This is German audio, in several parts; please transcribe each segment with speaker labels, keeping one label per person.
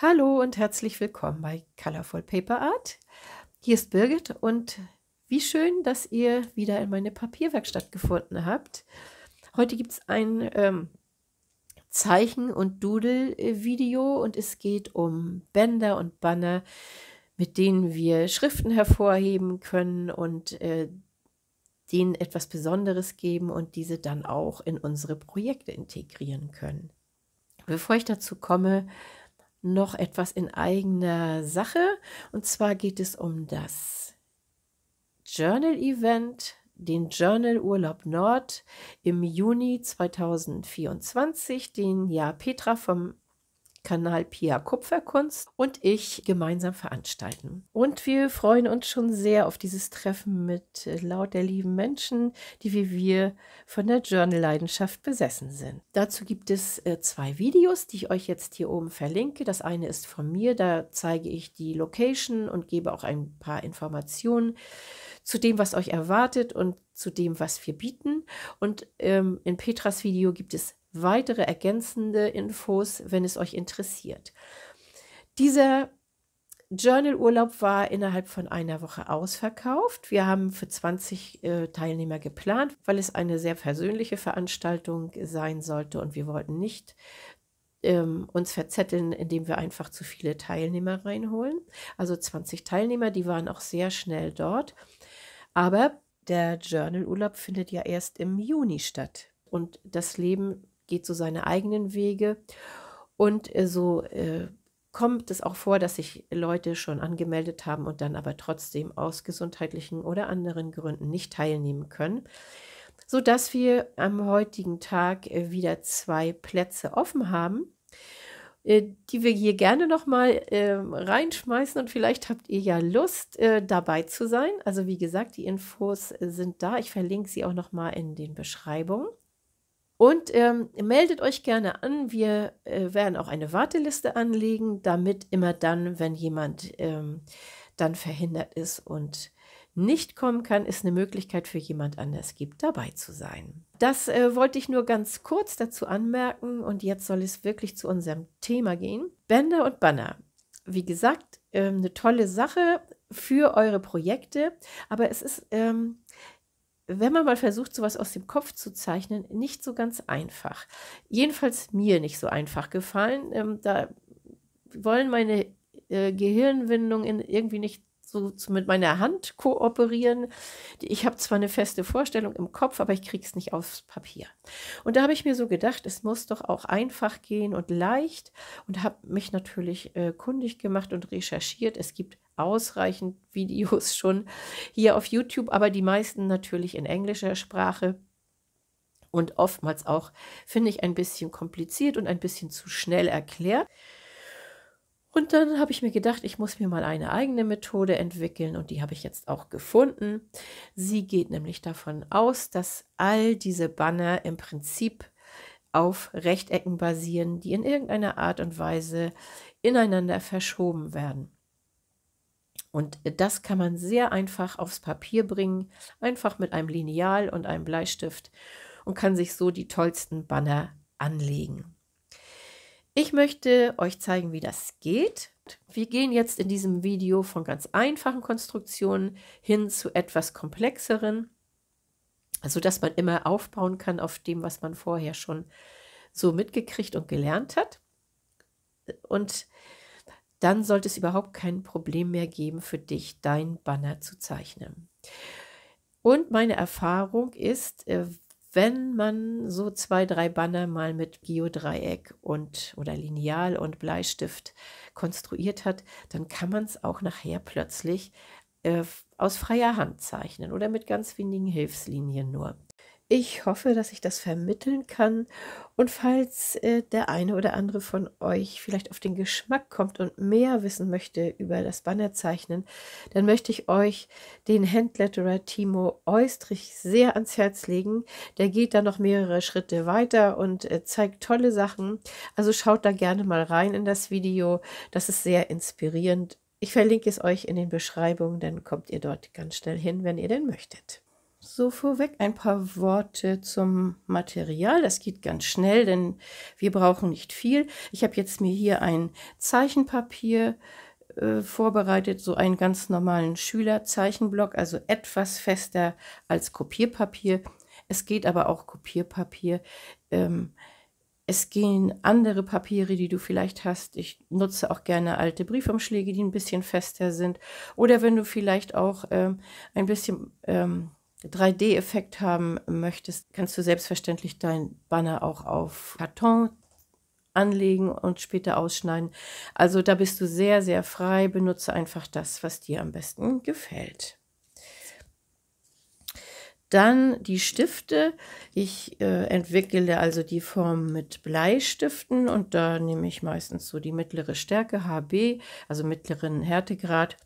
Speaker 1: Hallo und herzlich willkommen bei Colorful Paper Art. Hier ist Birgit und wie schön, dass ihr wieder in meine Papierwerkstatt gefunden habt. Heute gibt es ein ähm, Zeichen- und Doodle-Video und es geht um Bänder und Banner, mit denen wir Schriften hervorheben können und äh, denen etwas Besonderes geben und diese dann auch in unsere Projekte integrieren können. Bevor ich dazu komme, noch etwas in eigener Sache. Und zwar geht es um das Journal-Event, den Journal Urlaub Nord im Juni 2024, den ja Petra vom Kanal Pia Kupferkunst und ich gemeinsam veranstalten. Und wir freuen uns schon sehr auf dieses Treffen mit äh, lauter lieben Menschen, die wie wir von der Journal-Leidenschaft besessen sind. Dazu gibt es äh, zwei Videos, die ich euch jetzt hier oben verlinke. Das eine ist von mir, da zeige ich die Location und gebe auch ein paar Informationen zu dem, was euch erwartet und zu dem, was wir bieten. Und ähm, in Petras Video gibt es weitere ergänzende Infos, wenn es euch interessiert. Dieser Journal-Urlaub war innerhalb von einer Woche ausverkauft. Wir haben für 20 äh, Teilnehmer geplant, weil es eine sehr persönliche Veranstaltung sein sollte und wir wollten nicht ähm, uns verzetteln, indem wir einfach zu viele Teilnehmer reinholen. Also 20 Teilnehmer, die waren auch sehr schnell dort. Aber der Journal-Urlaub findet ja erst im Juni statt. Und das Leben geht so seine eigenen Wege. Und äh, so äh, kommt es auch vor, dass sich Leute schon angemeldet haben und dann aber trotzdem aus gesundheitlichen oder anderen Gründen nicht teilnehmen können, sodass wir am heutigen Tag äh, wieder zwei Plätze offen haben, äh, die wir hier gerne nochmal äh, reinschmeißen und vielleicht habt ihr ja Lust äh, dabei zu sein. Also wie gesagt, die Infos äh, sind da. Ich verlinke sie auch noch mal in den Beschreibungen. Und ähm, meldet euch gerne an. Wir äh, werden auch eine Warteliste anlegen, damit immer dann, wenn jemand ähm, dann verhindert ist und nicht kommen kann, es eine Möglichkeit für jemand anders gibt, dabei zu sein. Das äh, wollte ich nur ganz kurz dazu anmerken und jetzt soll es wirklich zu unserem Thema gehen. Bänder und Banner. Wie gesagt, ähm, eine tolle Sache für eure Projekte, aber es ist, ähm, wenn man mal versucht, sowas aus dem Kopf zu zeichnen, nicht so ganz einfach. Jedenfalls mir nicht so einfach gefallen. Ähm, da wollen meine äh, Gehirnwindungen irgendwie nicht so, mit meiner Hand kooperieren. Ich habe zwar eine feste Vorstellung im Kopf, aber ich kriege es nicht aufs Papier. Und da habe ich mir so gedacht, es muss doch auch einfach gehen und leicht und habe mich natürlich äh, kundig gemacht und recherchiert. Es gibt ausreichend Videos schon hier auf YouTube, aber die meisten natürlich in englischer Sprache und oftmals auch, finde ich, ein bisschen kompliziert und ein bisschen zu schnell erklärt. Und dann habe ich mir gedacht, ich muss mir mal eine eigene Methode entwickeln und die habe ich jetzt auch gefunden. Sie geht nämlich davon aus, dass all diese Banner im Prinzip auf Rechtecken basieren, die in irgendeiner Art und Weise ineinander verschoben werden. Und das kann man sehr einfach aufs Papier bringen, einfach mit einem Lineal und einem Bleistift und kann sich so die tollsten Banner anlegen. Ich möchte euch zeigen, wie das geht. Wir gehen jetzt in diesem Video von ganz einfachen Konstruktionen hin zu etwas komplexeren, sodass man immer aufbauen kann auf dem, was man vorher schon so mitgekriegt und gelernt hat. Und dann sollte es überhaupt kein Problem mehr geben für dich, dein Banner zu zeichnen. Und meine Erfahrung ist, äh, wenn man so zwei, drei Banner mal mit Geodreieck und oder Lineal und Bleistift konstruiert hat, dann kann man es auch nachher plötzlich äh, aus freier Hand zeichnen oder mit ganz wenigen Hilfslinien nur. Ich hoffe, dass ich das vermitteln kann. Und falls äh, der eine oder andere von euch vielleicht auf den Geschmack kommt und mehr wissen möchte über das Bannerzeichnen, dann möchte ich euch den Handletterer Timo Eustrich sehr ans Herz legen. Der geht da noch mehrere Schritte weiter und äh, zeigt tolle Sachen. Also schaut da gerne mal rein in das Video. Das ist sehr inspirierend. Ich verlinke es euch in den Beschreibungen, dann kommt ihr dort ganz schnell hin, wenn ihr denn möchtet. So vorweg ein paar Worte zum Material. Das geht ganz schnell, denn wir brauchen nicht viel. Ich habe jetzt mir hier ein Zeichenpapier äh, vorbereitet, so einen ganz normalen Schülerzeichenblock, also etwas fester als Kopierpapier. Es geht aber auch Kopierpapier. Ähm, es gehen andere Papiere, die du vielleicht hast. Ich nutze auch gerne alte Briefumschläge, die ein bisschen fester sind. Oder wenn du vielleicht auch ähm, ein bisschen ähm, 3D-Effekt haben möchtest, kannst du selbstverständlich dein Banner auch auf Karton anlegen und später ausschneiden. Also da bist du sehr, sehr frei. Benutze einfach das, was dir am besten gefällt. Dann die Stifte. Ich äh, entwickle also die Form mit Bleistiften und da nehme ich meistens so die mittlere Stärke HB, also mittleren Härtegrad.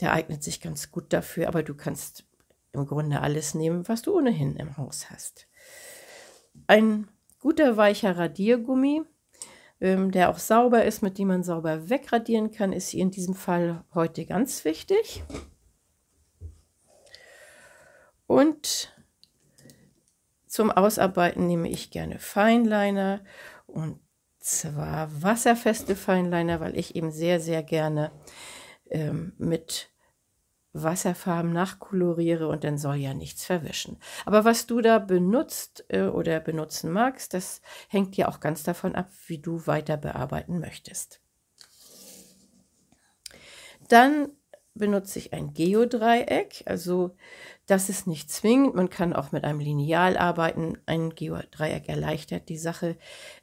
Speaker 1: Der eignet sich ganz gut dafür, aber du kannst im Grunde alles nehmen, was du ohnehin im Haus hast. Ein guter weicher Radiergummi, ähm, der auch sauber ist, mit dem man sauber wegradieren kann, ist hier in diesem Fall heute ganz wichtig. Und zum Ausarbeiten nehme ich gerne Feinliner und zwar wasserfeste Feinliner, weil ich eben sehr, sehr gerne ähm, mit Wasserfarben nachkoloriere und dann soll ja nichts verwischen. Aber was du da benutzt äh, oder benutzen magst, das hängt ja auch ganz davon ab, wie du weiter bearbeiten möchtest. Dann benutze ich ein Geodreieck, also das ist nicht zwingend, man kann auch mit einem Lineal arbeiten. Ein Geodreieck erleichtert die Sache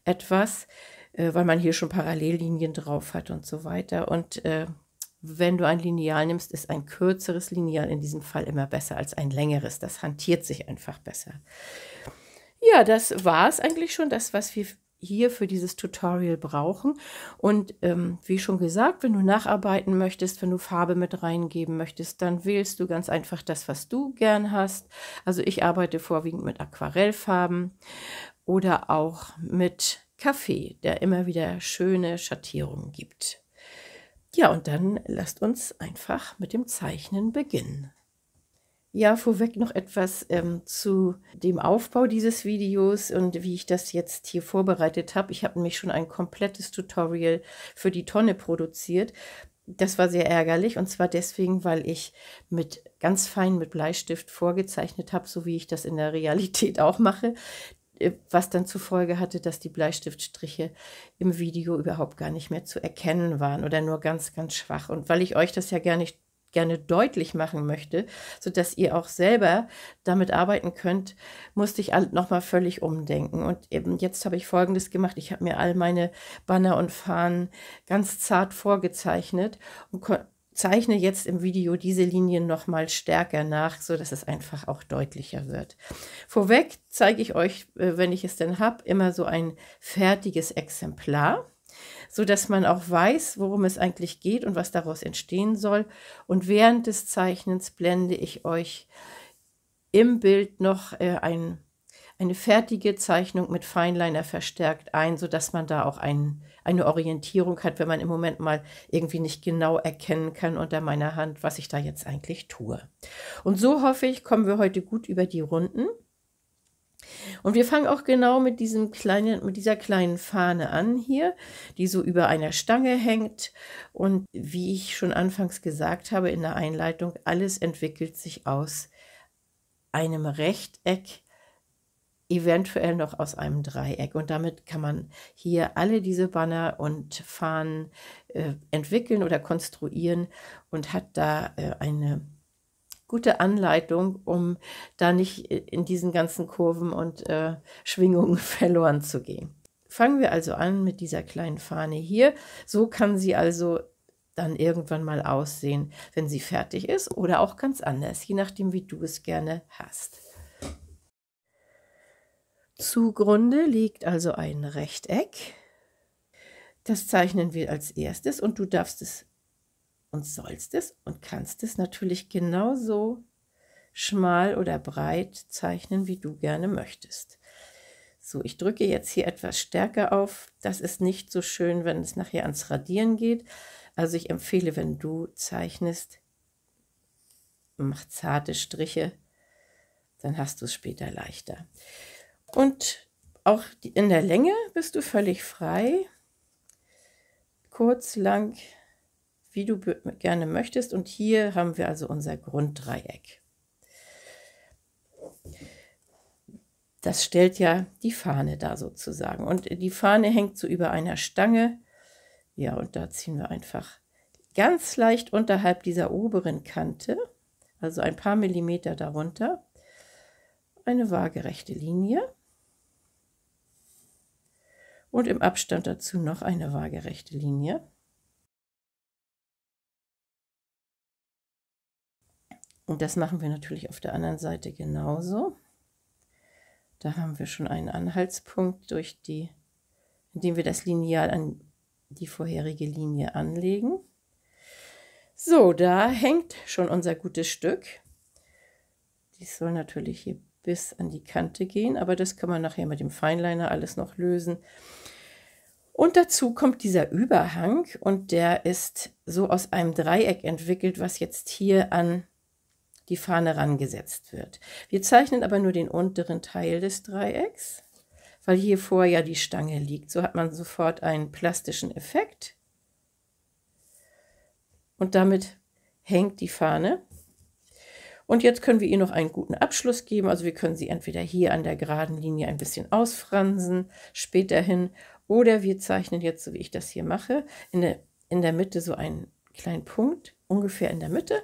Speaker 1: etwas, äh, weil man hier schon Parallellinien drauf hat und so weiter und äh, wenn du ein Lineal nimmst, ist ein kürzeres Lineal in diesem Fall immer besser als ein längeres. Das hantiert sich einfach besser. Ja, das war es eigentlich schon, das, was wir hier für dieses Tutorial brauchen. Und ähm, wie schon gesagt, wenn du nacharbeiten möchtest, wenn du Farbe mit reingeben möchtest, dann wählst du ganz einfach das, was du gern hast. Also ich arbeite vorwiegend mit Aquarellfarben oder auch mit Kaffee, der immer wieder schöne Schattierungen gibt. Ja, und dann lasst uns einfach mit dem Zeichnen beginnen. Ja, vorweg noch etwas ähm, zu dem Aufbau dieses Videos und wie ich das jetzt hier vorbereitet habe. Ich habe nämlich schon ein komplettes Tutorial für die Tonne produziert. Das war sehr ärgerlich und zwar deswegen, weil ich mit ganz fein mit Bleistift vorgezeichnet habe, so wie ich das in der Realität auch mache. Äh, was dann zur Folge hatte, dass die Bleistiftstriche im Video überhaupt gar nicht mehr zu erkennen waren oder nur ganz, ganz schwach. Und weil ich euch das ja gerne, gerne deutlich machen möchte, sodass ihr auch selber damit arbeiten könnt, musste ich nochmal völlig umdenken. Und eben jetzt habe ich Folgendes gemacht. Ich habe mir all meine Banner und Fahnen ganz zart vorgezeichnet und konnte zeichne jetzt im Video diese Linien noch mal stärker nach, so dass es einfach auch deutlicher wird. Vorweg zeige ich euch, äh, wenn ich es denn habe, immer so ein fertiges Exemplar, so dass man auch weiß, worum es eigentlich geht und was daraus entstehen soll. Und während des Zeichnens blende ich euch im Bild noch äh, ein eine fertige Zeichnung mit Feinliner verstärkt ein, sodass man da auch ein, eine Orientierung hat, wenn man im Moment mal irgendwie nicht genau erkennen kann unter meiner Hand, was ich da jetzt eigentlich tue. Und so hoffe ich, kommen wir heute gut über die Runden. Und wir fangen auch genau mit, diesem kleinen, mit dieser kleinen Fahne an hier, die so über einer Stange hängt. Und wie ich schon anfangs gesagt habe in der Einleitung, alles entwickelt sich aus einem Rechteck eventuell noch aus einem Dreieck. Und damit kann man hier alle diese Banner und Fahnen äh, entwickeln oder konstruieren und hat da äh, eine gute Anleitung, um da nicht äh, in diesen ganzen Kurven und äh, Schwingungen verloren zu gehen. Fangen wir also an mit dieser kleinen Fahne hier. So kann sie also dann irgendwann mal aussehen, wenn sie fertig ist oder auch ganz anders, je nachdem, wie du es gerne hast. Zugrunde liegt also ein Rechteck. Das zeichnen wir als erstes und du darfst es und sollst es und kannst es natürlich genauso schmal oder breit zeichnen, wie du gerne möchtest. So, ich drücke jetzt hier etwas stärker auf. Das ist nicht so schön, wenn es nachher ans Radieren geht. Also ich empfehle, wenn du zeichnest, mach zarte Striche, dann hast du es später leichter. Und auch in der Länge bist du völlig frei. Kurz, lang, wie du gerne möchtest. Und hier haben wir also unser Grunddreieck. Das stellt ja die Fahne da sozusagen. Und die Fahne hängt so über einer Stange. Ja, und da ziehen wir einfach ganz leicht unterhalb dieser oberen Kante, also ein paar Millimeter darunter, eine waagerechte Linie
Speaker 2: und im Abstand dazu noch eine waagerechte Linie. Und das machen wir natürlich auf der anderen Seite genauso. Da haben wir schon einen
Speaker 1: Anhaltspunkt, durch die, indem wir das Lineal an die vorherige Linie anlegen. So, da hängt schon unser gutes Stück. Dies soll natürlich hier bis an die Kante gehen, aber das kann man nachher mit dem Feinliner alles noch lösen. Und dazu kommt dieser Überhang und der ist so aus einem Dreieck entwickelt, was jetzt hier an die Fahne rangesetzt wird. Wir zeichnen aber nur den unteren Teil des Dreiecks, weil hier vorher ja die Stange liegt. So hat man sofort einen plastischen Effekt. Und damit hängt die Fahne und jetzt können wir ihr noch einen guten Abschluss geben. Also wir können sie entweder hier an der geraden Linie ein bisschen ausfransen, späterhin, oder wir zeichnen jetzt, so wie ich das hier mache, in der, in der Mitte so einen kleinen Punkt, ungefähr in der Mitte,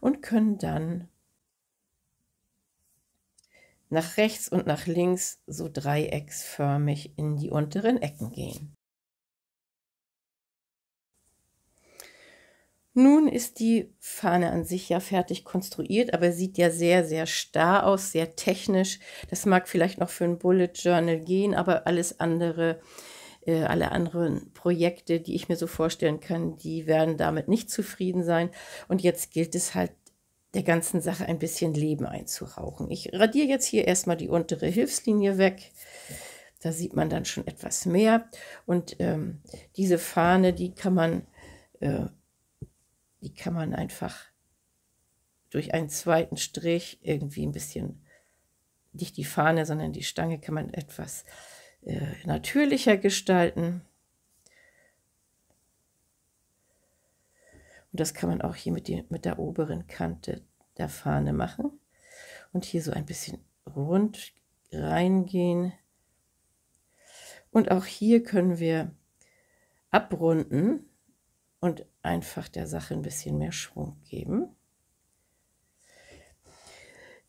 Speaker 1: und können dann nach rechts und nach links so dreiecksförmig in die unteren Ecken gehen. Nun ist die Fahne an sich ja fertig konstruiert, aber sieht ja sehr, sehr starr aus, sehr technisch. Das mag vielleicht noch für ein Bullet Journal gehen, aber alles andere, äh, alle anderen Projekte, die ich mir so vorstellen kann, die werden damit nicht zufrieden sein. Und jetzt gilt es halt, der ganzen Sache ein bisschen Leben einzurauchen. Ich radiere jetzt hier erstmal die untere Hilfslinie weg. Da sieht man dann schon etwas mehr. Und ähm, diese Fahne, die kann man äh, die kann man einfach durch einen zweiten Strich irgendwie ein bisschen, nicht die Fahne, sondern die Stange kann man etwas äh, natürlicher gestalten. Und das kann man auch hier mit, die, mit der oberen Kante der Fahne machen. Und hier so ein bisschen rund reingehen. Und auch hier können wir abrunden und einfach der Sache ein bisschen mehr Schwung geben.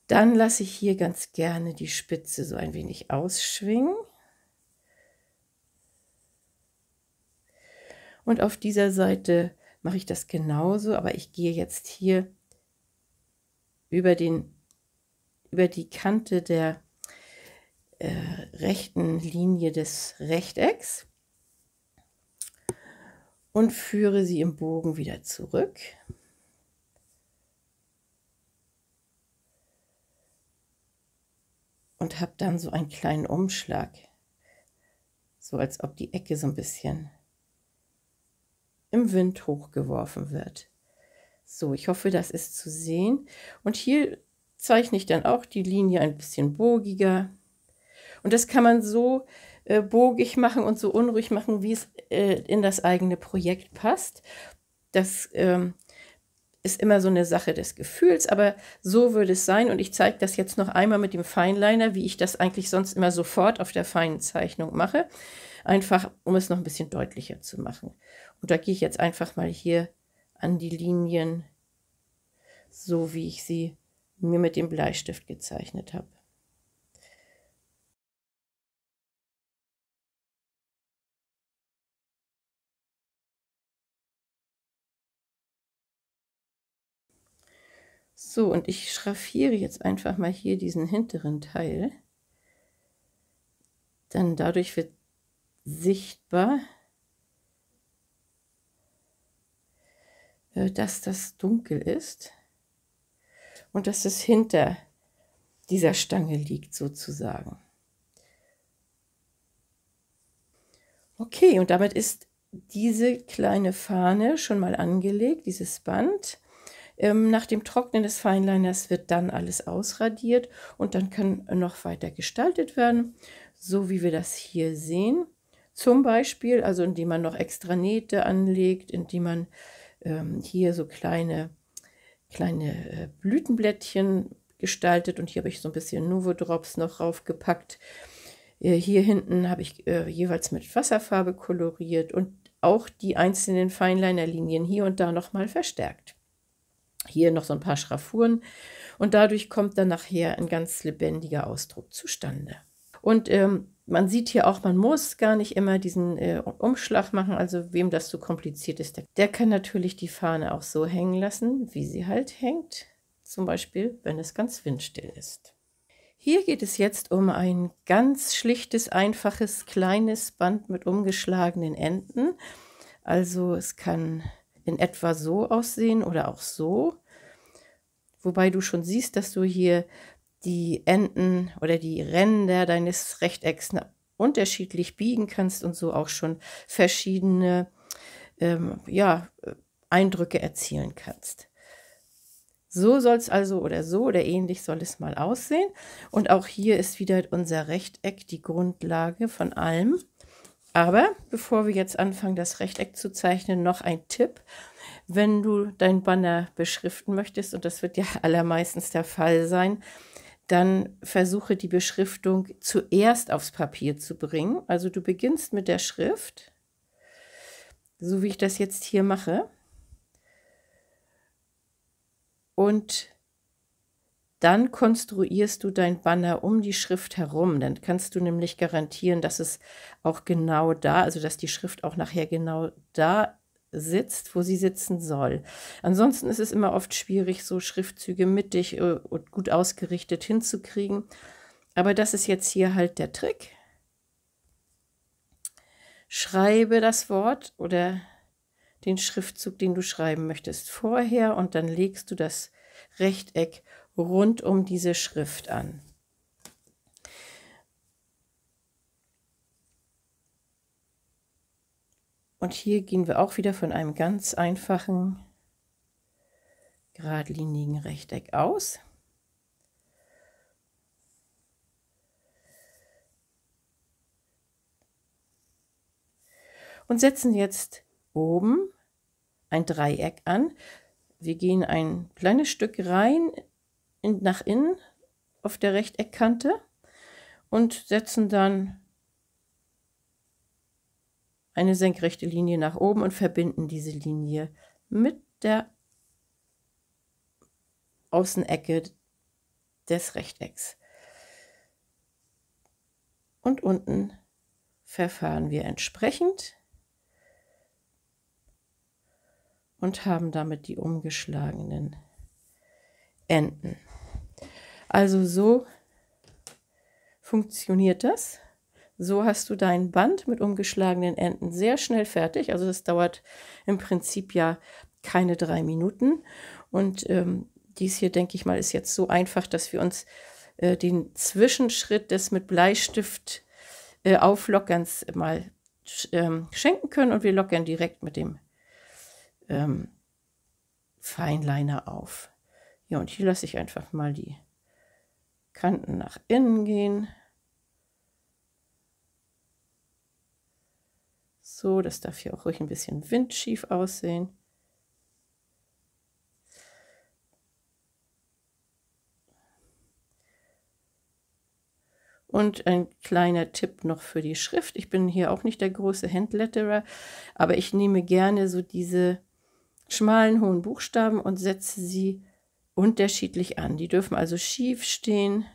Speaker 1: Dann lasse ich hier ganz gerne die Spitze so ein wenig ausschwingen. Und auf dieser Seite mache ich das genauso, aber ich gehe jetzt hier über, den, über die Kante der äh, rechten Linie des Rechtecks und führe sie im Bogen wieder zurück. Und habe dann so einen kleinen Umschlag, so als ob die Ecke so ein bisschen im Wind hochgeworfen wird. So, ich hoffe, das ist zu sehen. Und hier zeichne ich dann auch die Linie ein bisschen bogiger. Und das kann man so äh, bogig machen und so unruhig machen, wie es äh, in das eigene Projekt passt. Das ähm, ist immer so eine Sache des Gefühls, aber so würde es sein. Und ich zeige das jetzt noch einmal mit dem Feinliner, wie ich das eigentlich sonst immer sofort auf der feinen Zeichnung mache. Einfach, um es noch ein bisschen deutlicher zu machen. Und da gehe ich jetzt einfach mal hier an die Linien, so wie ich sie
Speaker 2: mir mit dem Bleistift gezeichnet habe. So, und ich schraffiere jetzt einfach mal hier diesen hinteren Teil.
Speaker 1: Dann dadurch wird sichtbar, äh, dass das dunkel ist und dass es hinter dieser Stange liegt sozusagen. Okay, und damit ist diese kleine Fahne schon mal angelegt, dieses Band. Ähm, nach dem Trocknen des Fineliners wird dann alles ausradiert und dann kann noch weiter gestaltet werden, so wie wir das hier sehen. Zum Beispiel, also indem man noch extra Nähte anlegt, indem man ähm, hier so kleine, kleine äh, Blütenblättchen gestaltet und hier habe ich so ein bisschen Nouveau Drops noch raufgepackt. Äh, hier hinten habe ich äh, jeweils mit Wasserfarbe koloriert und auch die einzelnen Feinliner-Linien hier und da nochmal verstärkt. Hier noch so ein paar Schraffuren. Und dadurch kommt dann nachher ein ganz lebendiger Ausdruck zustande. Und ähm, man sieht hier auch, man muss gar nicht immer diesen äh, Umschlag machen. Also wem das zu so kompliziert ist, der, der kann natürlich die Fahne auch so hängen lassen, wie sie halt hängt. Zum Beispiel, wenn es ganz windstill ist. Hier geht es jetzt um ein ganz schlichtes, einfaches, kleines Band mit umgeschlagenen Enden. Also es kann in etwa so aussehen oder auch so. Wobei du schon siehst, dass du hier die Enden oder die Ränder deines Rechtecks unterschiedlich biegen kannst und so auch schon verschiedene ähm, ja, äh, Eindrücke erzielen kannst. So soll es also oder so oder ähnlich soll es mal aussehen. Und auch hier ist wieder unser Rechteck die Grundlage von allem. Aber bevor wir jetzt anfangen, das Rechteck zu zeichnen, noch ein Tipp. Wenn du dein Banner beschriften möchtest, und das wird ja allermeistens der Fall sein, dann versuche die Beschriftung zuerst aufs Papier zu bringen. Also du beginnst mit der Schrift, so wie ich das jetzt hier mache, und dann konstruierst du dein Banner um die Schrift herum. Dann kannst du nämlich garantieren, dass es auch genau da, also dass die Schrift auch nachher genau da sitzt, wo sie sitzen soll. Ansonsten ist es immer oft schwierig, so Schriftzüge mittig äh, und gut ausgerichtet hinzukriegen. Aber das ist jetzt hier halt der Trick. Schreibe das Wort oder den Schriftzug, den du schreiben möchtest, vorher und dann legst du das Rechteck rund um diese Schrift an. Und hier gehen wir auch wieder von einem ganz einfachen geradlinigen Rechteck aus. Und setzen jetzt oben ein Dreieck an. Wir gehen ein kleines Stück rein in, nach innen auf der Rechteckkante und setzen dann eine senkrechte Linie nach oben und verbinden diese Linie mit der Außenecke des Rechtecks. Und unten verfahren wir entsprechend und haben damit die umgeschlagenen enden. Also so funktioniert das. So hast du dein Band mit umgeschlagenen Enden sehr schnell fertig. Also das dauert im Prinzip ja keine drei Minuten. Und ähm, dies hier, denke ich mal, ist jetzt so einfach, dass wir uns äh, den Zwischenschritt des mit Bleistift äh, auflockerns mal ähm, schenken können und wir lockern direkt mit dem ähm, Feinliner auf. Ja, und hier lasse ich einfach mal die Kanten nach innen gehen. So, das darf hier auch ruhig ein bisschen windschief aussehen. Und ein kleiner Tipp noch für die Schrift. Ich bin hier auch nicht der große Handletterer, aber ich nehme gerne so diese schmalen, hohen Buchstaben und setze sie unterschiedlich an. Die dürfen also schief stehen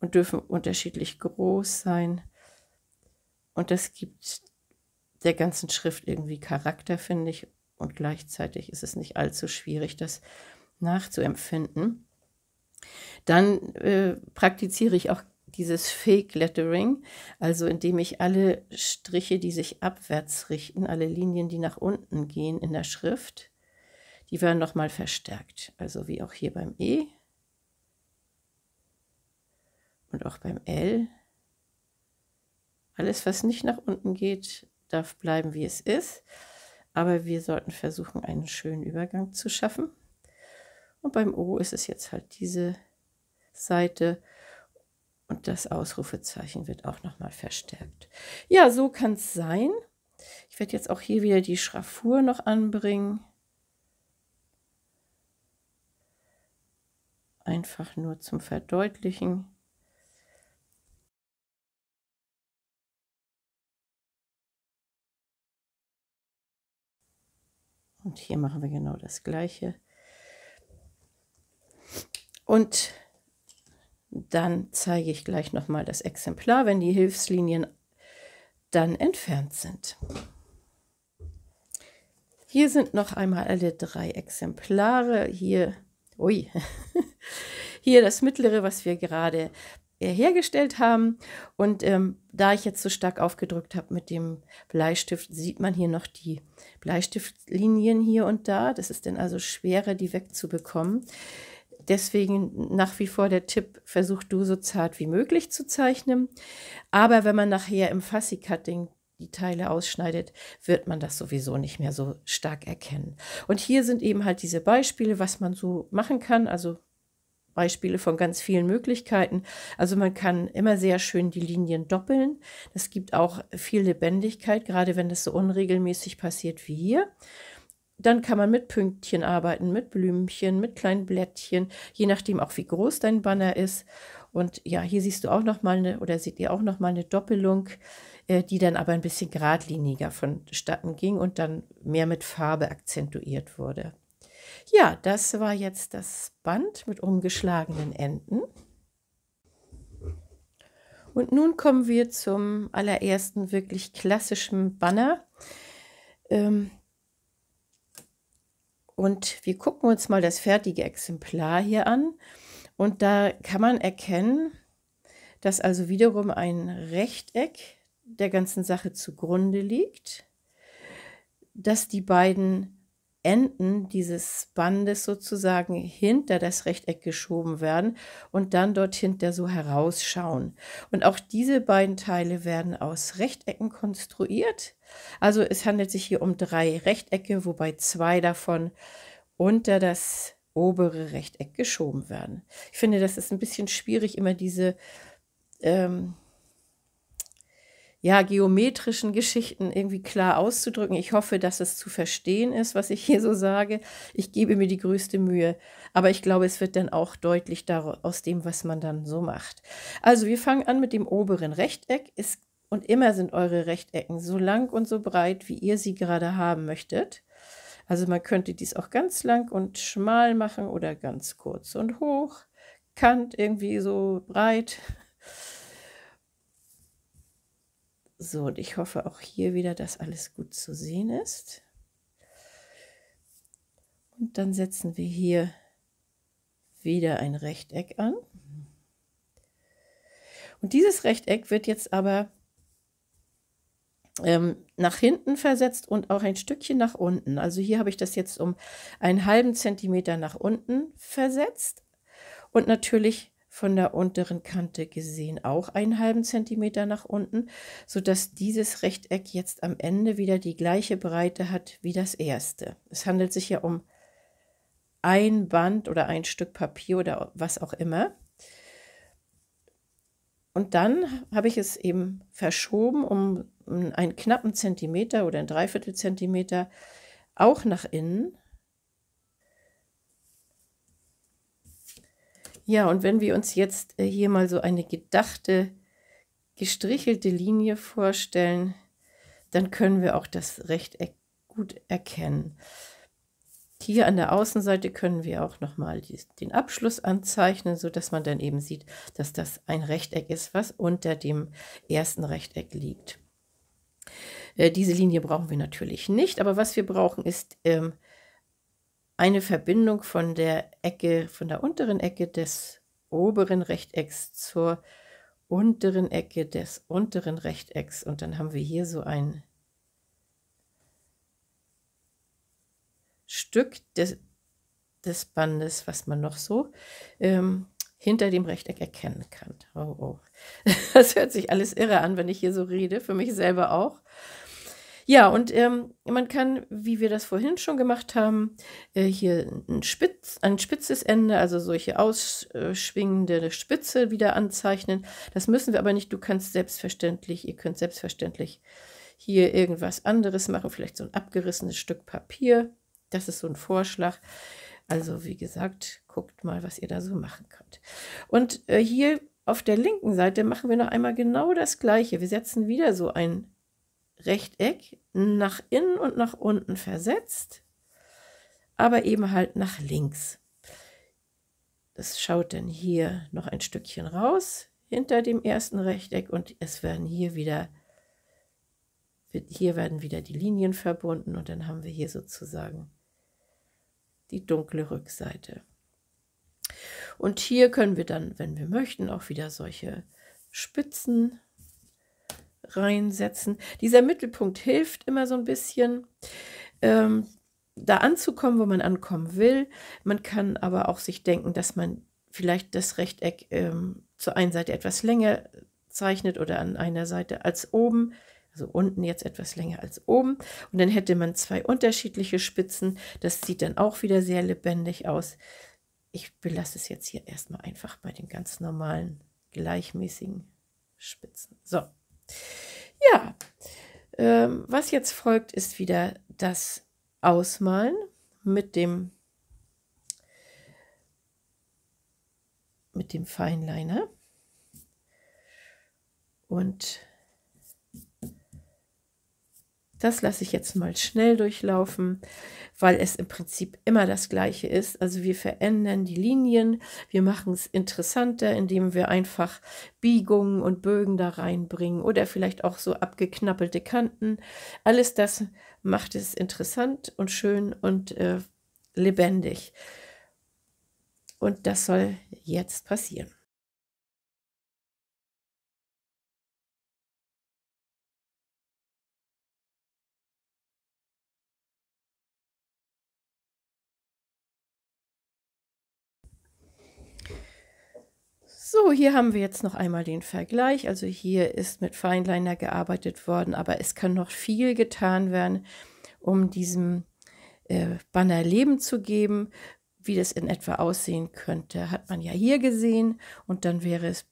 Speaker 1: und dürfen unterschiedlich groß sein. Und das gibt der ganzen Schrift irgendwie Charakter, finde ich. Und gleichzeitig ist es nicht allzu schwierig, das nachzuempfinden. Dann äh, praktiziere ich auch dieses Fake Lettering, also indem ich alle Striche, die sich abwärts richten, alle Linien, die nach unten gehen in der Schrift, die werden nochmal verstärkt. Also wie auch hier beim E und auch beim L. Alles, was nicht nach unten geht, darf bleiben, wie es ist. Aber wir sollten versuchen, einen schönen Übergang zu schaffen. Und beim O ist es jetzt halt diese Seite. Und das Ausrufezeichen wird auch nochmal verstärkt. Ja, so kann es sein. Ich werde jetzt auch hier wieder die Schraffur noch anbringen.
Speaker 2: einfach nur zum Verdeutlichen. Und hier machen wir genau das gleiche.
Speaker 1: Und dann zeige ich gleich nochmal das Exemplar, wenn die Hilfslinien dann entfernt sind. Hier sind noch einmal alle drei Exemplare. Hier ui, hier das mittlere, was wir gerade äh, hergestellt haben. Und ähm, da ich jetzt so stark aufgedrückt habe mit dem Bleistift, sieht man hier noch die Bleistiftlinien hier und da. Das ist dann also schwerer, die wegzubekommen. Deswegen nach wie vor der Tipp, versuch du so zart wie möglich zu zeichnen. Aber wenn man nachher im fassi cutting die Teile ausschneidet, wird man das sowieso nicht mehr so stark erkennen. Und hier sind eben halt diese Beispiele, was man so machen kann. Also Beispiele von ganz vielen Möglichkeiten. Also man kann immer sehr schön die Linien doppeln. Das gibt auch viel Lebendigkeit, gerade wenn das so unregelmäßig passiert wie hier. Dann kann man mit Pünktchen arbeiten, mit Blümchen, mit kleinen Blättchen, je nachdem auch wie groß dein Banner ist. Und ja, hier siehst du auch noch mal eine oder seht ihr auch noch mal eine Doppelung. Äh, die dann aber ein bisschen geradliniger vonstatten ging und dann mehr mit Farbe akzentuiert wurde. Ja, das war jetzt das Band mit umgeschlagenen Enden. Und nun kommen wir zum allerersten wirklich klassischen Banner. Ähm, und wir gucken uns mal das fertige Exemplar hier an. Und da kann man erkennen, dass also wiederum ein Rechteck der ganzen Sache zugrunde liegt, dass die beiden Enden dieses Bandes sozusagen hinter das Rechteck geschoben werden und dann dort hinter so herausschauen. Und auch diese beiden Teile werden aus Rechtecken konstruiert. Also es handelt sich hier um drei Rechtecke, wobei zwei davon unter das obere Rechteck geschoben werden. Ich finde, das ist ein bisschen schwierig, immer diese ähm, ja, geometrischen Geschichten irgendwie klar auszudrücken. Ich hoffe, dass es zu verstehen ist, was ich hier so sage. Ich gebe mir die größte Mühe, aber ich glaube, es wird dann auch deutlich aus dem, was man dann so macht. Also wir fangen an mit dem oberen Rechteck. Ist, und immer sind eure Rechtecken so lang und so breit, wie ihr sie gerade haben möchtet. Also man könnte dies auch ganz lang und schmal machen oder ganz kurz und hoch, kant irgendwie so breit. So, und ich hoffe auch hier wieder, dass alles gut zu sehen ist. Und dann setzen wir hier wieder ein Rechteck an. Und dieses Rechteck wird jetzt aber ähm, nach hinten versetzt und auch ein Stückchen nach unten. Also hier habe ich das jetzt um einen halben Zentimeter nach unten versetzt und natürlich von der unteren Kante gesehen auch einen halben Zentimeter nach unten, sodass dieses Rechteck jetzt am Ende wieder die gleiche Breite hat wie das erste. Es handelt sich ja um ein Band oder ein Stück Papier oder was auch immer. Und dann habe ich es eben verschoben, um einen knappen Zentimeter oder ein Dreiviertel Zentimeter auch nach innen Ja, und wenn wir uns jetzt äh, hier mal so eine gedachte, gestrichelte Linie vorstellen, dann können wir auch das Rechteck gut erkennen. Hier an der Außenseite können wir auch nochmal den Abschluss anzeichnen, sodass man dann eben sieht, dass das ein Rechteck ist, was unter dem ersten Rechteck liegt. Äh, diese Linie brauchen wir natürlich nicht, aber was wir brauchen ist ähm, eine Verbindung von der Ecke, von der unteren Ecke des oberen Rechtecks zur unteren Ecke des unteren Rechtecks. Und dann haben wir hier so ein Stück des, des Bandes, was man noch so ähm, hinter dem Rechteck erkennen kann. Oh, oh. Das hört sich alles irre an, wenn ich hier so rede, für mich selber auch. Ja, und ähm, man kann, wie wir das vorhin schon gemacht haben, äh, hier ein, Spitz, ein spitzes Ende, also solche ausschwingende Spitze wieder anzeichnen. Das müssen wir aber nicht. Du kannst selbstverständlich, ihr könnt selbstverständlich hier irgendwas anderes machen, vielleicht so ein abgerissenes Stück Papier. Das ist so ein Vorschlag. Also wie gesagt, guckt mal, was ihr da so machen könnt. Und äh, hier auf der linken Seite machen wir noch einmal genau das gleiche. Wir setzen wieder so ein Rechteck nach innen und nach unten versetzt, aber eben halt nach links. Das schaut dann hier noch ein Stückchen raus hinter dem ersten Rechteck und es werden hier wieder hier werden wieder die Linien verbunden und dann haben wir hier sozusagen die dunkle Rückseite. Und hier können wir dann, wenn wir möchten, auch wieder solche Spitzen reinsetzen. Dieser Mittelpunkt hilft immer so ein bisschen, ähm, da anzukommen, wo man ankommen will. Man kann aber auch sich denken, dass man vielleicht das Rechteck ähm, zur einen Seite etwas länger zeichnet oder an einer Seite als oben also unten jetzt etwas länger als oben. Und dann hätte man zwei unterschiedliche Spitzen. Das sieht dann auch wieder sehr lebendig aus. Ich belasse es jetzt hier erstmal einfach bei den ganz normalen, gleichmäßigen Spitzen. So, ja, ähm, was jetzt folgt, ist wieder das Ausmalen mit dem, mit dem Feinliner. Und das lasse ich jetzt mal schnell durchlaufen, weil es im Prinzip immer das gleiche ist. Also wir verändern die Linien, wir machen es interessanter, indem wir einfach Biegungen und Bögen da reinbringen oder vielleicht auch so abgeknappelte Kanten. Alles das macht es interessant und
Speaker 2: schön und äh, lebendig. Und das soll jetzt passieren. So, hier haben wir jetzt noch einmal den Vergleich. Also hier ist mit Fineliner
Speaker 1: gearbeitet worden, aber es kann noch viel getan werden, um diesem äh, Banner Leben zu geben. Wie das in etwa aussehen könnte, hat man ja hier gesehen. Und dann wäre es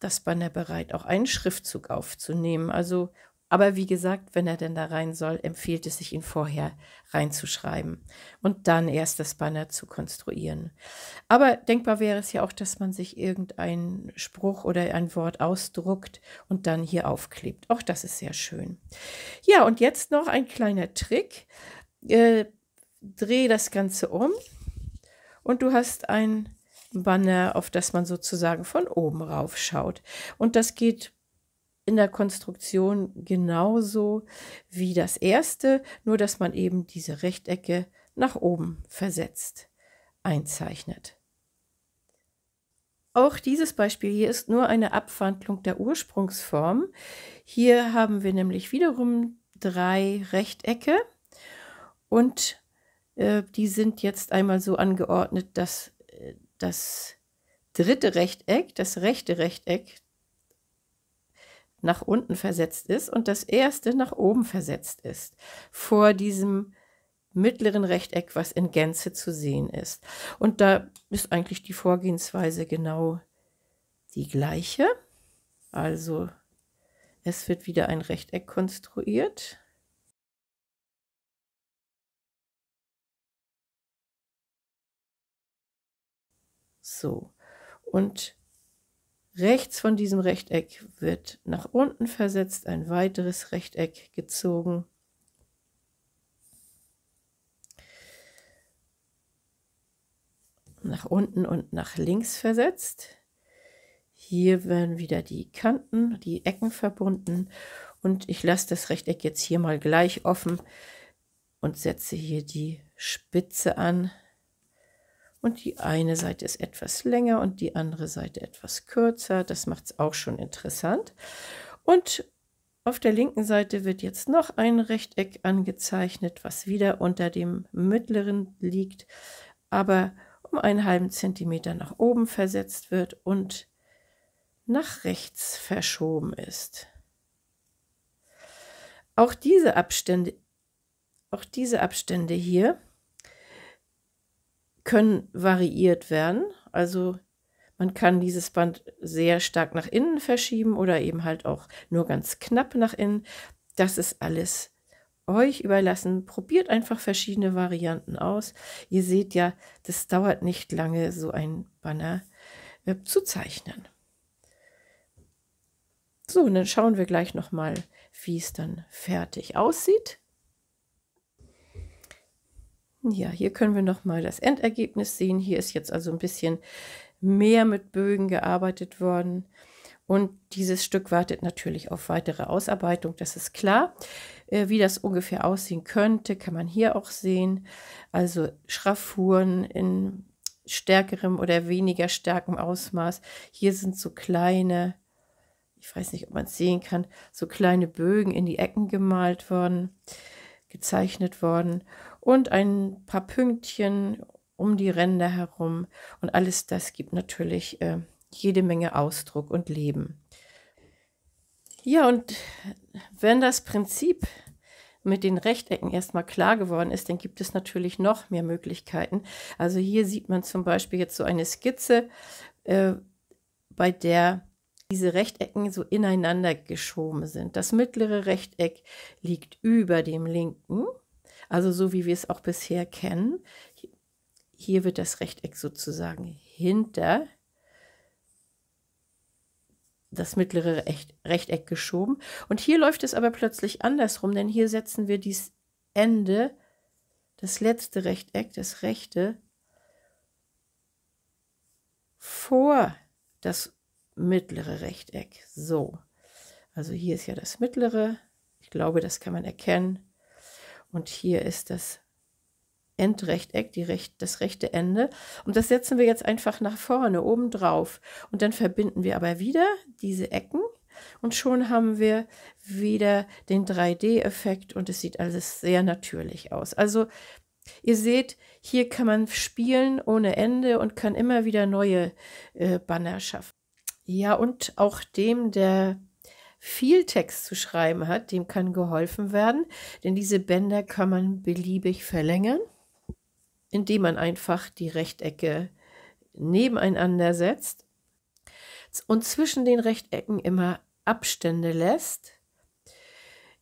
Speaker 1: das Banner bereit, auch einen Schriftzug aufzunehmen. Also aber wie gesagt, wenn er denn da rein soll, empfiehlt es sich, ihn vorher reinzuschreiben und dann erst das Banner zu konstruieren. Aber denkbar wäre es ja auch, dass man sich irgendeinen Spruch oder ein Wort ausdruckt und dann hier aufklebt. Auch das ist sehr schön. Ja, und jetzt noch ein kleiner Trick. Äh, dreh das Ganze um und du hast ein Banner, auf das man sozusagen von oben rauf schaut. Und das geht in der Konstruktion genauso wie das erste, nur dass man eben diese Rechtecke nach oben versetzt einzeichnet. Auch dieses Beispiel hier ist nur eine Abwandlung der Ursprungsform. Hier haben wir nämlich wiederum drei Rechtecke und äh, die sind jetzt einmal so angeordnet, dass äh, das dritte Rechteck, das rechte Rechteck nach unten versetzt ist und das erste nach oben versetzt ist, vor diesem mittleren Rechteck, was in Gänze zu sehen ist. Und da ist eigentlich die Vorgehensweise genau die gleiche. Also es
Speaker 2: wird wieder ein Rechteck konstruiert. So, und Rechts von diesem Rechteck wird nach unten
Speaker 1: versetzt, ein weiteres Rechteck gezogen. Nach unten und nach links versetzt. Hier werden wieder die Kanten, die Ecken verbunden und ich lasse das Rechteck jetzt hier mal gleich offen und setze hier die Spitze an. Und die eine Seite ist etwas länger und die andere Seite etwas kürzer. Das macht es auch schon interessant. Und auf der linken Seite wird jetzt noch ein Rechteck angezeichnet, was wieder unter dem mittleren liegt, aber um einen halben Zentimeter nach oben versetzt wird und nach rechts verschoben ist. Auch diese Abstände, auch diese Abstände hier können variiert werden. Also man kann dieses Band sehr stark nach innen verschieben oder eben halt auch nur ganz knapp nach innen. Das ist alles euch überlassen. Probiert einfach verschiedene Varianten aus. Ihr seht ja, das dauert nicht lange, so ein Banner ähm, zu zeichnen. So, und dann schauen wir gleich nochmal, wie es dann fertig aussieht. Ja, hier können wir nochmal das Endergebnis sehen. Hier ist jetzt also ein bisschen mehr mit Bögen gearbeitet worden. Und dieses Stück wartet natürlich auf weitere Ausarbeitung, das ist klar. Äh, wie das ungefähr aussehen könnte, kann man hier auch sehen. Also Schraffuren in stärkerem oder weniger starkem Ausmaß. Hier sind so kleine, ich weiß nicht, ob man es sehen kann, so kleine Bögen in die Ecken gemalt worden, gezeichnet worden und ein paar Pünktchen um die Ränder herum. Und alles das gibt natürlich äh, jede Menge Ausdruck und Leben. Ja, und wenn das Prinzip mit den Rechtecken erstmal klar geworden ist, dann gibt es natürlich noch mehr Möglichkeiten. Also hier sieht man zum Beispiel jetzt so eine Skizze, äh, bei der diese Rechtecken so ineinander geschoben sind. Das mittlere Rechteck liegt über dem linken also so wie wir es auch bisher kennen. Hier wird das Rechteck sozusagen hinter das mittlere Rechteck geschoben. Und hier läuft es aber plötzlich andersrum, denn hier setzen wir dieses Ende, das letzte Rechteck, das rechte, vor das mittlere Rechteck. So. Also hier ist ja das mittlere. Ich glaube, das kann man erkennen. Und hier ist das Endrechteck, die recht, das rechte Ende. Und das setzen wir jetzt einfach nach vorne, oben drauf. Und dann verbinden wir aber wieder diese Ecken. Und schon haben wir wieder den 3D-Effekt und es sieht alles sehr natürlich aus. Also ihr seht, hier kann man spielen ohne Ende und kann immer wieder neue äh, Banner schaffen. Ja, und auch dem, der viel Text zu schreiben hat, dem kann geholfen werden, denn diese Bänder kann man beliebig verlängern, indem man einfach die Rechtecke nebeneinander setzt und zwischen den Rechtecken immer Abstände lässt,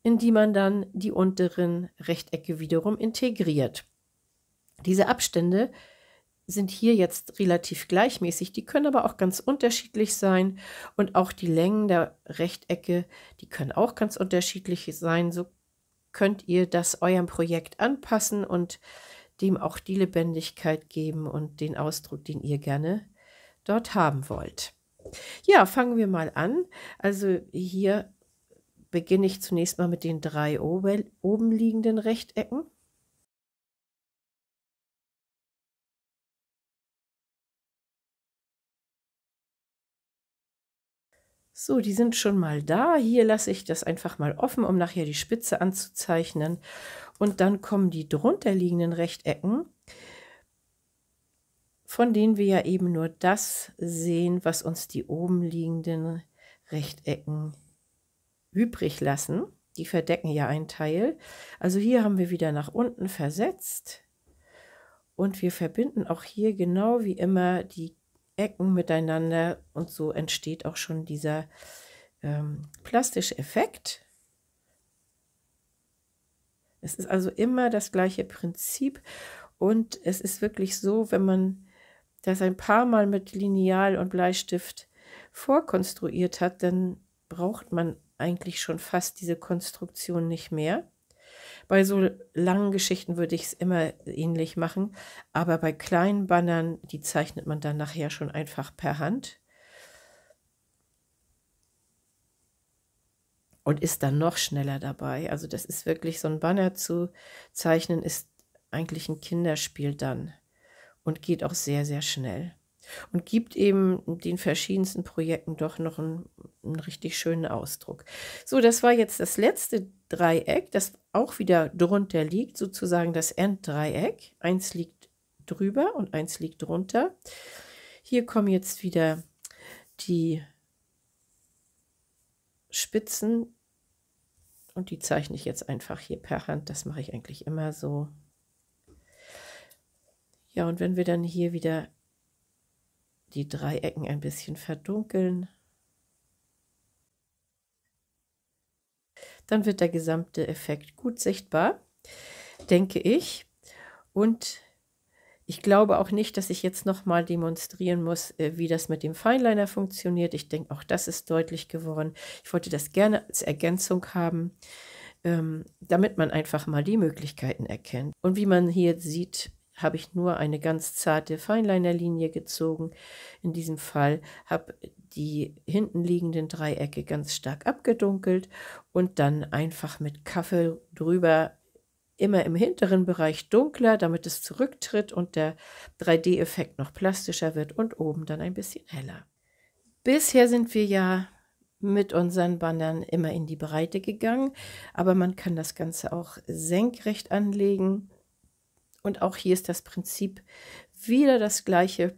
Speaker 1: in die man dann die unteren Rechtecke wiederum integriert. Diese Abstände sind hier jetzt relativ gleichmäßig. Die können aber auch ganz unterschiedlich sein. Und auch die Längen der Rechtecke, die können auch ganz unterschiedlich sein. So könnt ihr das eurem Projekt anpassen und dem auch die Lebendigkeit geben und den Ausdruck, den ihr gerne dort haben wollt. Ja, fangen wir mal an. Also hier
Speaker 2: beginne ich zunächst mal mit den drei oben liegenden Rechtecken. So, die sind schon mal da. Hier lasse ich
Speaker 1: das einfach mal offen, um nachher die Spitze anzuzeichnen. Und dann kommen die drunterliegenden Rechtecken, von denen wir ja eben nur das sehen, was uns die oben liegenden Rechtecken übrig lassen. Die verdecken ja einen Teil. Also hier haben wir wieder nach unten versetzt. Und wir verbinden auch hier genau wie immer die Ecken miteinander und so entsteht auch schon dieser ähm, plastische Effekt. Es ist also immer das gleiche Prinzip und es ist wirklich so, wenn man das ein paar Mal mit Lineal und Bleistift vorkonstruiert hat, dann braucht man eigentlich schon fast diese Konstruktion nicht mehr. Bei so langen Geschichten würde ich es immer ähnlich machen, aber bei kleinen Bannern, die zeichnet man dann nachher schon einfach per Hand. Und ist dann noch schneller dabei. Also das ist wirklich so ein Banner zu zeichnen, ist eigentlich ein Kinderspiel dann und geht auch sehr, sehr schnell und gibt eben den verschiedensten Projekten doch noch einen, einen, richtig schönen Ausdruck. So, das war jetzt das letzte Dreieck, das auch wieder drunter liegt, sozusagen das Enddreieck. Eins liegt drüber und eins liegt drunter. Hier kommen jetzt wieder die Spitzen und die zeichne ich jetzt einfach hier per Hand. Das mache ich eigentlich immer so. Ja, und wenn wir dann hier wieder die Dreiecken ein bisschen verdunkeln. Dann wird der gesamte Effekt gut sichtbar, denke ich. Und ich glaube auch nicht, dass ich jetzt nochmal demonstrieren muss, äh, wie das mit dem Fineliner funktioniert. Ich denke, auch das ist deutlich geworden. Ich wollte das gerne als Ergänzung haben, ähm, damit man einfach mal die Möglichkeiten erkennt. Und wie man hier sieht, habe ich nur eine ganz zarte Feinlinerlinie gezogen. In diesem Fall habe die hinten liegenden Dreiecke ganz stark abgedunkelt und dann einfach mit Kaffee drüber immer im hinteren Bereich dunkler, damit es zurücktritt und der 3D-Effekt noch plastischer wird und oben dann ein bisschen heller. Bisher sind wir ja mit unseren Bannern immer in die Breite gegangen, aber man kann das Ganze auch senkrecht anlegen und auch hier ist das Prinzip wieder das gleiche.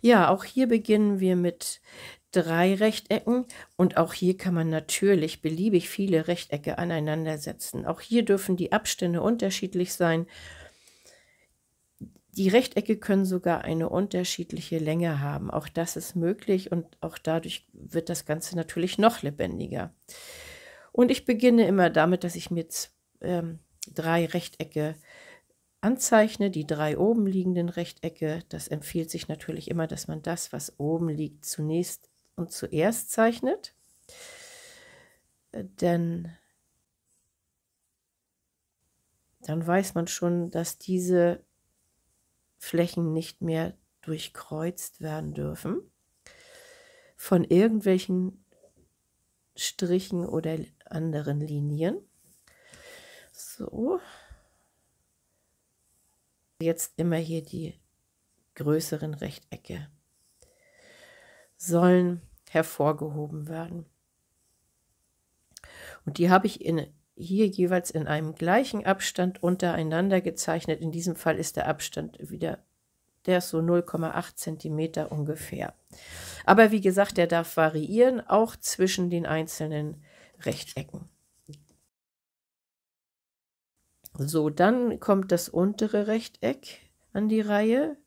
Speaker 1: Ja, auch hier beginnen wir mit drei Rechtecken und auch hier kann man natürlich beliebig viele Rechtecke aneinander setzen. Auch hier dürfen die Abstände unterschiedlich sein. Die Rechtecke können sogar eine unterschiedliche Länge haben. Auch das ist möglich und auch dadurch wird das Ganze natürlich noch lebendiger. Und ich beginne immer damit, dass ich mir ähm, drei Rechtecke anzeichne, die drei oben liegenden Rechtecke. Das empfiehlt sich natürlich immer, dass man das, was oben liegt, zunächst und zuerst zeichnet. Äh, denn dann weiß man schon, dass diese Flächen nicht mehr durchkreuzt werden dürfen von irgendwelchen Strichen oder anderen Linien. So, Jetzt immer hier die größeren Rechtecke sollen hervorgehoben werden. Und die habe ich in, hier jeweils in einem gleichen Abstand untereinander gezeichnet. In diesem Fall ist der Abstand wieder, der ist so 0,8 cm ungefähr. Aber wie gesagt, der darf variieren, auch zwischen den einzelnen Rechtecken. So, dann
Speaker 2: kommt das untere Rechteck an die Reihe,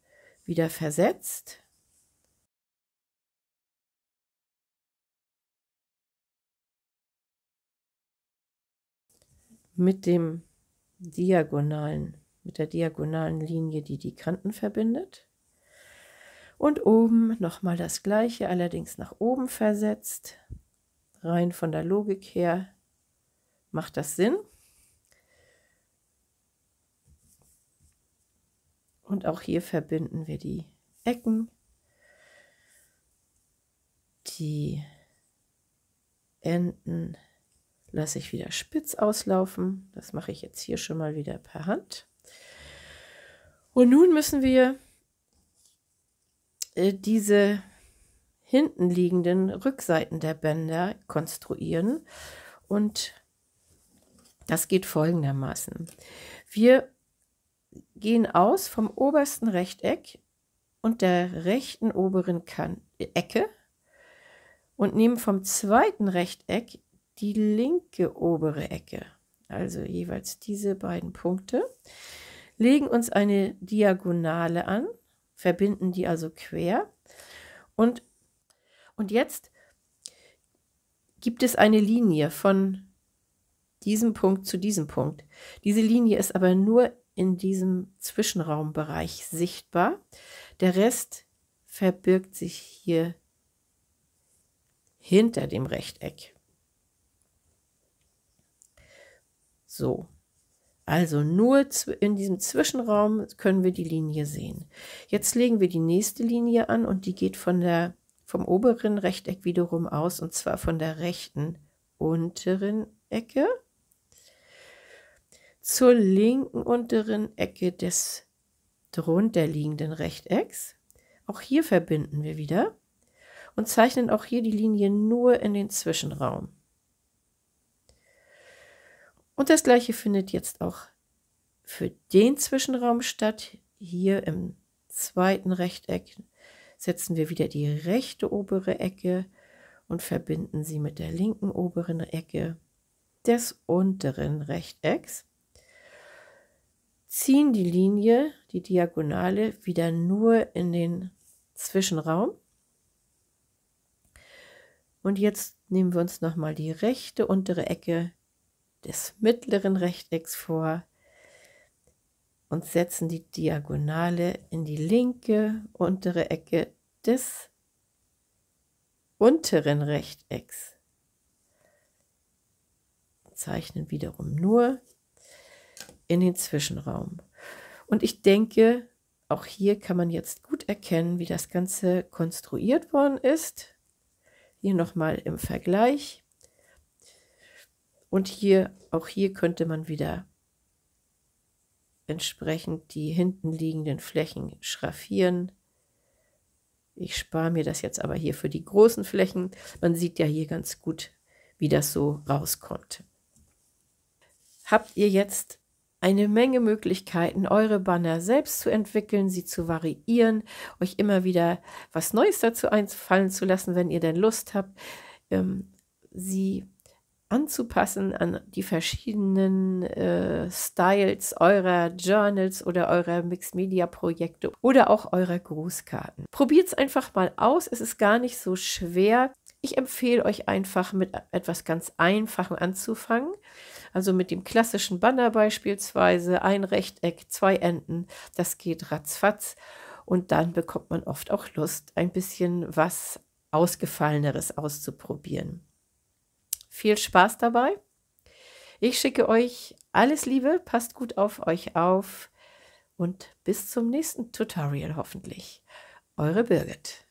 Speaker 2: wieder versetzt. Mit dem diagonalen,
Speaker 1: mit der diagonalen Linie, die die Kanten verbindet. Und oben nochmal das gleiche, allerdings nach oben versetzt. Rein von der Logik her macht das Sinn. Und auch hier verbinden wir die Ecken, die Enden lasse ich wieder spitz auslaufen. Das mache ich jetzt hier schon mal wieder per Hand. Und nun müssen wir äh, diese hinten liegenden Rückseiten der Bänder konstruieren. Und das geht folgendermaßen. Wir gehen aus vom obersten Rechteck und der rechten oberen kan Ecke und nehmen vom zweiten Rechteck die linke obere Ecke, also jeweils diese beiden Punkte, legen uns eine Diagonale an, verbinden die also quer und, und jetzt gibt es eine Linie von diesem Punkt zu diesem Punkt. Diese Linie ist aber nur in diesem Zwischenraumbereich sichtbar. Der Rest verbirgt sich hier hinter dem Rechteck. So, also nur in diesem Zwischenraum können wir die Linie sehen. Jetzt legen wir die nächste Linie an und die geht von der, vom oberen Rechteck wiederum aus und zwar von der rechten unteren Ecke zur linken unteren Ecke des darunterliegenden Rechtecks. Auch hier verbinden wir wieder und zeichnen auch hier die Linie nur in den Zwischenraum. Und das gleiche findet jetzt auch für den Zwischenraum statt. Hier im zweiten Rechteck setzen wir wieder die rechte obere Ecke und verbinden sie mit der linken oberen Ecke des unteren Rechtecks ziehen die Linie, die Diagonale, wieder nur in den Zwischenraum. Und jetzt nehmen wir uns nochmal die rechte untere Ecke des mittleren Rechtecks vor und setzen die Diagonale in die linke untere Ecke des unteren Rechtecks. Zeichnen wiederum nur in den Zwischenraum. Und ich denke, auch hier kann man jetzt gut erkennen, wie das Ganze konstruiert worden ist. Hier nochmal im Vergleich. Und hier, auch hier könnte man wieder entsprechend die hinten liegenden Flächen schraffieren. Ich spare mir das jetzt aber hier für die großen Flächen. Man sieht ja hier ganz gut, wie das so rauskommt. Habt ihr jetzt eine Menge Möglichkeiten, eure Banner selbst zu entwickeln, sie zu variieren, euch immer wieder was Neues dazu einfallen zu lassen, wenn ihr denn Lust habt, ähm, sie anzupassen an die verschiedenen äh, Styles eurer Journals oder eurer Mixed Media Projekte oder auch eurer Grußkarten. Probiert es einfach mal aus, es ist gar nicht so schwer. Ich empfehle euch einfach mit etwas ganz Einfachem anzufangen also mit dem klassischen Banner beispielsweise, ein Rechteck, zwei Enden, das geht ratzfatz. Und dann bekommt man oft auch Lust, ein bisschen was Ausgefalleneres auszuprobieren. Viel Spaß dabei. Ich schicke euch alles Liebe, passt gut auf euch
Speaker 2: auf und bis zum nächsten Tutorial hoffentlich. Eure Birgit.